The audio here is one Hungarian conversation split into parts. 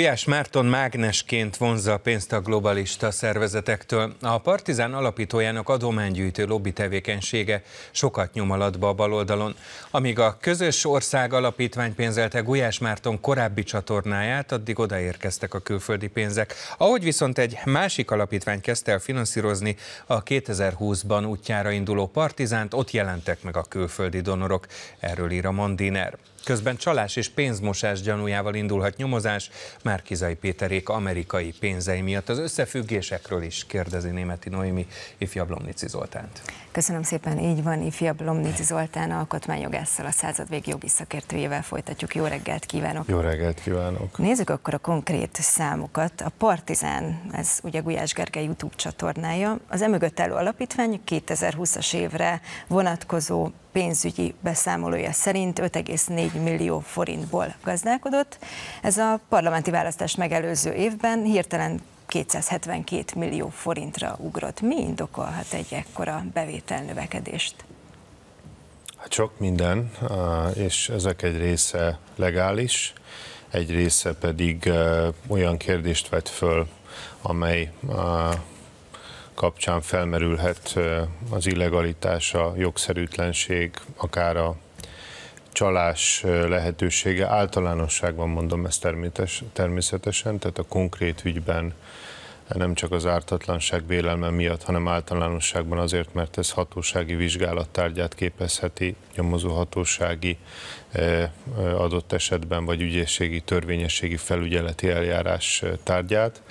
Gulyás Márton mágnesként vonzza a pénzt a globalista szervezetektől. A Partizán alapítójának adománygyűjtő lobby tevékenysége sokat nyom alatba a baloldalon. Amíg a közös ország alapítvány pénzelte Gulyás Márton korábbi csatornáját, addig odaérkeztek a külföldi pénzek. Ahogy viszont egy másik alapítvány kezdte el finanszírozni a 2020-ban útjára induló Partizánt, ott jelentek meg a külföldi donorok. Erről ír a Mondiner. Közben csalás és pénzmosás gyanújával indulhat nyomozás, Márkizai Péterék amerikai pénzei miatt. Az összefüggésekről is kérdezi Németi Noémi ifjabb Lomnici Zoltánt. Köszönöm szépen, így van, ifjabb Lomnici Zoltán alkotmányjogásszal a századvég jogi szakértőjével folytatjuk. Jó reggelt kívánok! Jó reggelt kívánok! Nézzük akkor a konkrét számokat. A Partizán, ez ugye Gulyás Gergely YouTube csatornája, az emögött álló alapítvány 2020-as évre vonatkozó pénzügyi beszámolója szerint 5,4 millió forintból gazdálkodott. Ez a parlamenti választás megelőző évben hirtelen 272 millió forintra ugrott. Mi indokolhat egy ekkora bevételnövekedést? Hát sok minden, és ezek egy része legális, egy része pedig olyan kérdést vet föl, amely kapcsán felmerülhet az illegalitás, a jogszerűtlenség, akár a csalás lehetősége. Általánosságban mondom ezt természetesen, tehát a konkrét ügyben e, nem csak az ártatlanság vélelme miatt, hanem általánosságban azért, mert ez hatósági vizsgálattárgyát képezheti, nyomozó hatósági e, e, adott esetben, vagy ügyészségi, törvényességi felügyeleti eljárás tárgyát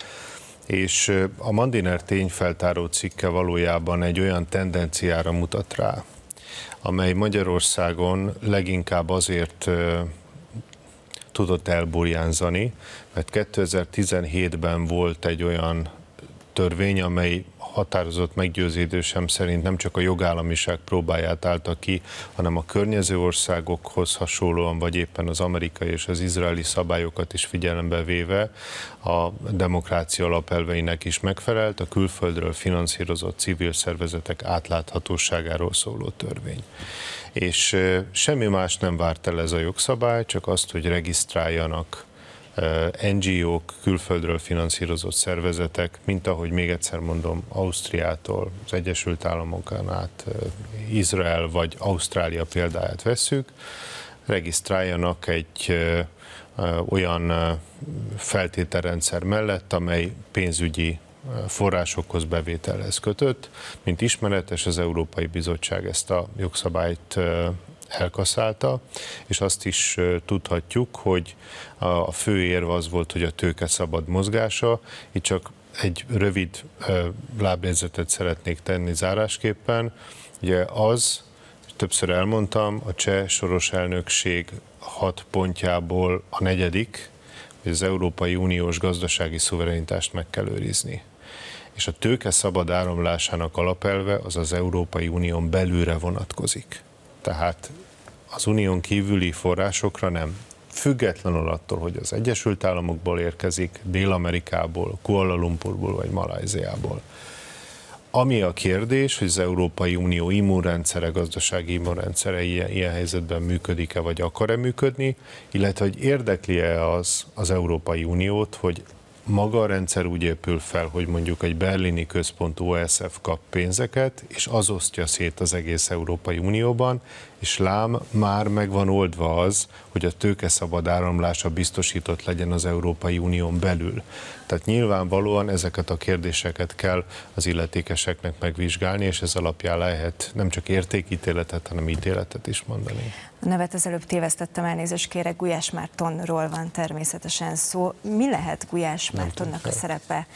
és a Mandiner tényfeltáró cikke valójában egy olyan tendenciára mutat rá, amely Magyarországon leginkább azért tudott elburjánzani, mert 2017-ben volt egy olyan törvény, amely határozott meggyőződésem szerint nem csak a jogállamiság próbáját állta ki, hanem a környező országokhoz hasonlóan, vagy éppen az amerikai és az izraeli szabályokat is figyelembe véve a demokrácia alapelveinek is megfelelt, a külföldről finanszírozott civil szervezetek átláthatóságáról szóló törvény és semmi más nem várt el ez a jogszabály, csak azt, hogy regisztráljanak NGO-k, külföldről finanszírozott szervezetek, mint ahogy még egyszer mondom, Ausztriától, az Egyesült Államokon át, Izrael vagy Ausztrália példáját vesszük, regisztráljanak egy olyan feltételrendszer mellett, amely pénzügyi forrásokhoz, bevételhez kötött. Mint ismeretes, az Európai Bizottság ezt a jogszabályt elkaszálta, és azt is tudhatjuk, hogy a fő érve az volt, hogy a tőke szabad mozgása, itt csak egy rövid lábjegyzetet szeretnék tenni zárásképpen. Ugye az, többször elmondtam, a cseh soros elnökség hat pontjából a negyedik, hogy az Európai Uniós gazdasági szuverenitást meg kell őrizni. És a tőke szabad áramlásának alapelve az az Európai Unión belülre vonatkozik. Tehát az unión kívüli forrásokra nem. Függetlenül attól, hogy az Egyesült Államokból érkezik, Dél-Amerikából, Kuala Lumpurból vagy Malajziából. Ami a kérdés, hogy az Európai Unió immunrendszere, gazdasági immunrendszere ilyen, ilyen helyzetben működik-e, vagy akar-e működni, illetve hogy érdekli-e az, az Európai Uniót, hogy maga a rendszer úgy épül fel, hogy mondjuk egy berlini központú OSF kap pénzeket, és az osztja szét az egész Európai Unióban, és lám már megvan oldva az, hogy a tőke szabad áramlása biztosított legyen az Európai Unión belül. Tehát nyilvánvalóan ezeket a kérdéseket kell az illetékeseknek megvizsgálni, és ez alapján lehet nem csak értékítéletet, hanem ítéletet is mondani. A nevet az előbb tévesztettem, elnézést kérek, Gulyás Mártonról van természetesen szó. Mi lehet Gulyás Mártonnak a szerepe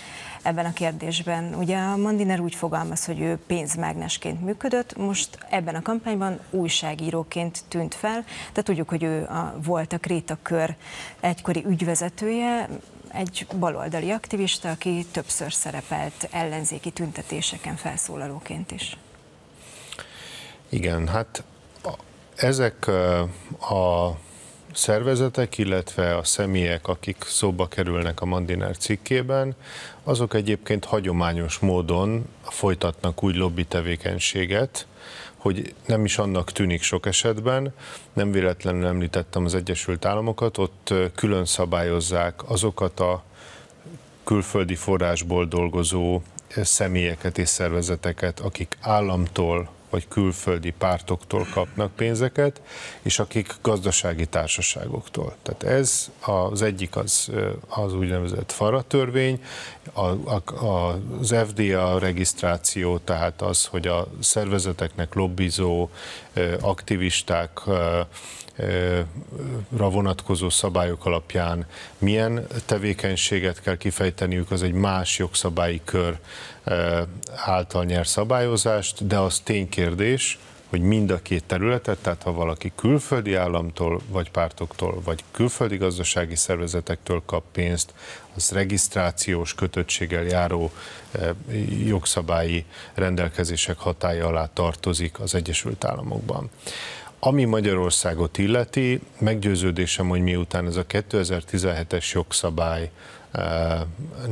ebben a kérdésben? Ugye a Mandiner úgy fogalmaz, hogy ő pénzmágnesként működött, most ebben a kampányban újság újságíróként tűnt fel, de tudjuk, hogy ő a, volt a Kréta kör egykori ügyvezetője, egy baloldali aktivista, aki többször szerepelt ellenzéki tüntetéseken felszólalóként is. Igen, hát ezek a szervezetek, illetve a személyek, akik szóba kerülnek a Mandinár cikkében, azok egyébként hagyományos módon folytatnak úgy lobby tevékenységet, hogy nem is annak tűnik sok esetben, nem véletlenül említettem az Egyesült Államokat, ott külön szabályozzák azokat a külföldi forrásból dolgozó személyeket és szervezeteket, akik államtól vagy külföldi pártoktól kapnak pénzeket, és akik gazdasági társaságoktól. Tehát ez az egyik az, az úgynevezett FARA törvény, a, a, az FDA regisztráció, tehát az, hogy a szervezeteknek lobbizó aktivisták ra vonatkozó szabályok alapján milyen tevékenységet kell kifejteniük, az egy más jogszabályi kör által nyer szabályozást, de az ténykérdés, hogy mind a két területet, tehát ha valaki külföldi államtól, vagy pártoktól, vagy külföldi gazdasági szervezetektől kap pénzt, az regisztrációs kötöttséggel járó jogszabályi rendelkezések hatája alá tartozik az Egyesült Államokban. Ami Magyarországot illeti, meggyőződésem, hogy miután ez a 2017-es jogszabály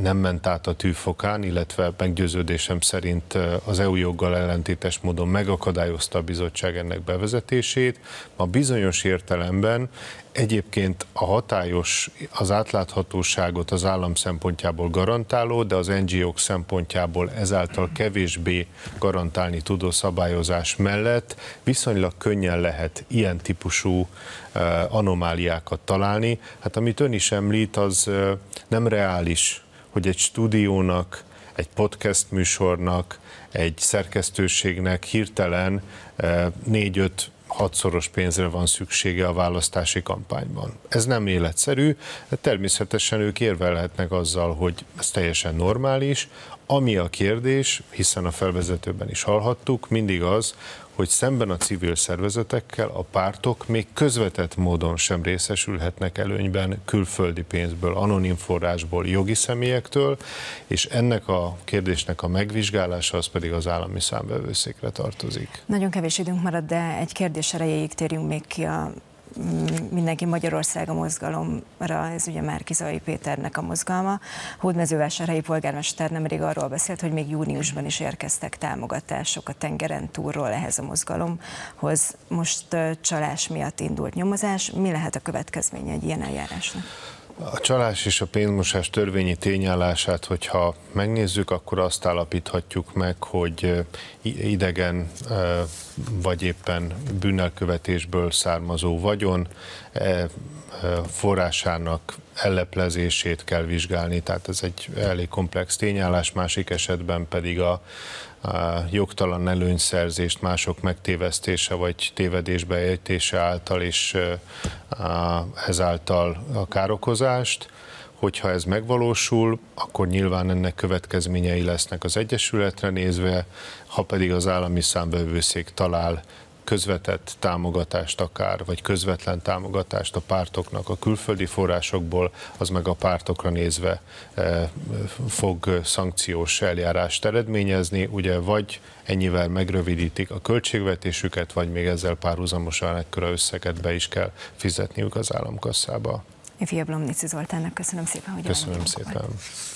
nem ment át a tűfokán, illetve meggyőződésem szerint az EU joggal ellentétes módon megakadályozta a bizottság ennek bevezetését. Ma bizonyos értelemben egyébként a hatályos, az átláthatóságot az állam szempontjából garantáló, de az NGO-k szempontjából ezáltal kevésbé garantálni tudó szabályozás mellett viszonylag könnyen lehet ilyen típusú anomáliákat találni. Hát amit ön is említ, az nem reális, hogy egy stúdiónak, egy podcast műsornak, egy szerkesztőségnek hirtelen eh, négy-öt hatszoros pénzre van szüksége a választási kampányban. Ez nem életszerű, de természetesen ők érvelhetnek azzal, hogy ez teljesen normális, ami a kérdés, hiszen a felvezetőben is hallhattuk, mindig az, hogy szemben a civil szervezetekkel a pártok még közvetett módon sem részesülhetnek előnyben külföldi pénzből, anonim forrásból, jogi személyektől, és ennek a kérdésnek a megvizsgálása az pedig az állami számbevőszékre tartozik. Nagyon kevés időnk marad, de egy kérdés erejéig térjünk még ki a mindenki Magyarország a mozgalomra, ez ugye már Kizai Péternek a mozgalma. Hódmezővásárhelyi polgármester nemrég arról beszélt, hogy még júniusban is érkeztek támogatások a tengeren túlról ehhez a mozgalomhoz. Most csalás miatt indult nyomozás. Mi lehet a következménye egy ilyen eljárásnak? A csalás és a pénzmosás törvényi tényállását, hogyha megnézzük, akkor azt állapíthatjuk meg, hogy eh, idegen eh, vagy éppen bűnelkövetésből származó vagyon eh, forrásának elleplezését kell vizsgálni, tehát ez egy elég komplex tényállás, másik esetben pedig a, a jogtalan előnyszerzést, mások megtévesztése vagy tévedésbe ejtése által is a, ezáltal a károkozást hogyha ez megvalósul, akkor nyilván ennek következményei lesznek az Egyesületre nézve, ha pedig az állami számbevőszék talál közvetett támogatást akár, vagy közvetlen támogatást a pártoknak a külföldi forrásokból, az meg a pártokra nézve eh, fog szankciós eljárást eredményezni, ugye vagy ennyivel megrövidítik a költségvetésüket, vagy még ezzel párhuzamosan ekkora összeget be is kell fizetniük az államkasszába. Fia Blomnici Zoltánnak köszönöm szépen, hogy Köszönöm szépen. Volt.